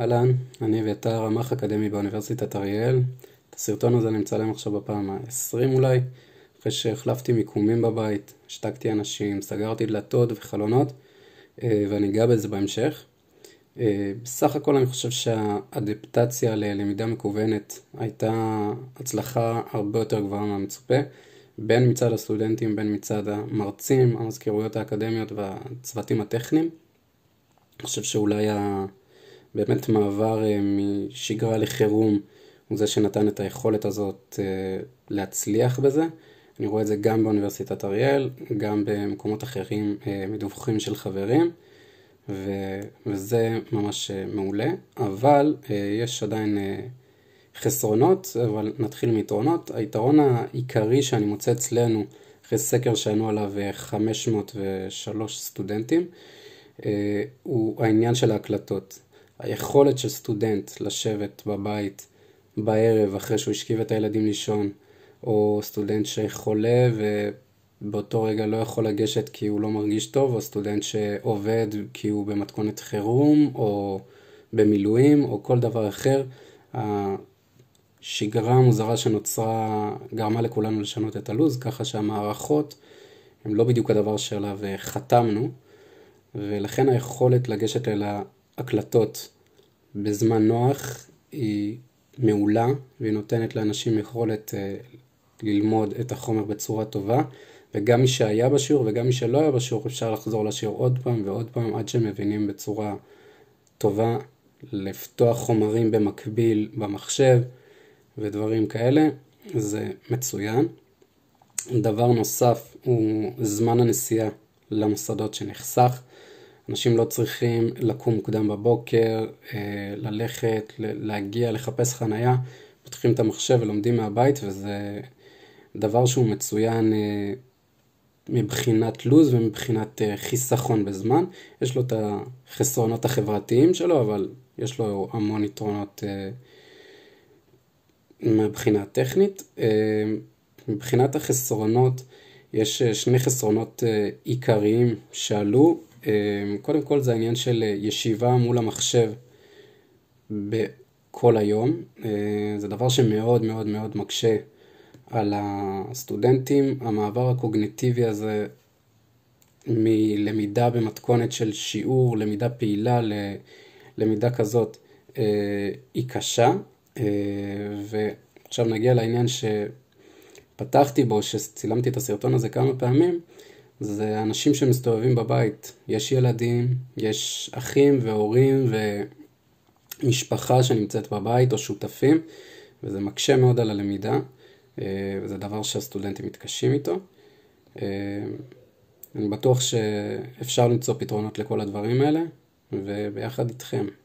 אהלן, אני אביתר, רמ"ח אקדמי באוניברסיטת אריאל. את הסרטון הזה אני מצלם עכשיו בפעם ה-20 אולי, אחרי שהחלפתי מיקומים בבית, השתקתי אנשים, סגרתי דלתות וחלונות, אה, ואני אגע בזה בהמשך. אה, בסך הכל אני חושב שהאדפטציה ללמידה מקוונת הייתה הצלחה הרבה יותר גבוהה מהמצופה, בין מצד הסטודנטים, בין מצד המרצים, המזכירויות האקדמיות והצוותים הטכניים. אני חושב שאולי ה... היה... באמת מעבר אה, משגרה לחירום הוא זה שנתן את היכולת הזאת אה, להצליח בזה. אני רואה את זה גם באוניברסיטת אריאל, גם במקומות אחרים אה, מדווחים של חברים, וזה ממש מעולה, אבל יש עדיין חסרונות, אבל נתחיל מיתרונות. היתרון העיקרי שאני מוצא אצלנו אחרי סקר שענו עליו 503 סטודנטים, הוא העניין של ההקלטות. היכולת של סטודנט לשבת בבית בערב אחרי שהוא השכיב את הילדים לישון, או סטודנט שחולה ובאותו רגע לא יכול לגשת כי הוא לא מרגיש טוב, או סטודנט שעובד כי הוא במתכונת חירום, או במילואים, או כל דבר אחר. השגרה המוזרה שנוצרה גרמה לכולנו לשנות את הלו"ז, ככה שהמערכות הן לא בדיוק הדבר שעליו חתמנו, ולכן היכולת לגשת אל ההקלטות בזמן נוח היא מעולה והיא נותנת לאנשים יכולת אה, ללמוד את החומר בצורה טובה וגם מי שהיה בשיעור וגם מי שלא היה בשיעור אפשר לחזור לשיעור עוד פעם ועוד פעם עד שמבינים בצורה טובה לפתוח חומרים במקביל במחשב ודברים כאלה זה מצוין. דבר נוסף הוא זמן הנסיעה למוסדות שנחסך. אנשים לא צריכים לקום מוקדם בבוקר, אה, ללכת, להגיע, לחפש חנייה, פותחים את המחשב ולומדים מהבית, וזה דבר שהוא מצוין אה, מבחינת לו"ז ומבחינת אה, חיסכון בזמן. יש לו את החסרונות החברתיים שלו, אבל יש לו המון יתרונות מהבחינה הטכנית. מבחינת החסרונות, יש שני חסרונות עיקריים שעלו, אמ, קודם כל זה העניין של אה, ישיבה מול המחשב בכל היום. אה, זה דבר שמאוד מאוד מאוד מקשה על הסטודנטים. המעבר הקוגניטיבי הזה מלמידה במתכונת של שיעור, למידה פעילה, ללמידה כזאת, אה, היא קשה. ועכשיו נגיע לעניין שפתחתי בו, שצילמתי את הסרטון הזה כמה פעמים. זה אנשים שמסתובבים בבית. יש ילדים, יש אחים והורים ומשפחה שנמצאת בבית או שותפים, וזה מקשה מאוד על הלמידה, אה, וזה דבר שהסטודנטים מתקשים איתו. אה, אני בטוח שאפשר למצוא פתרונות לכל הדברים האלה, וביחד איתכם.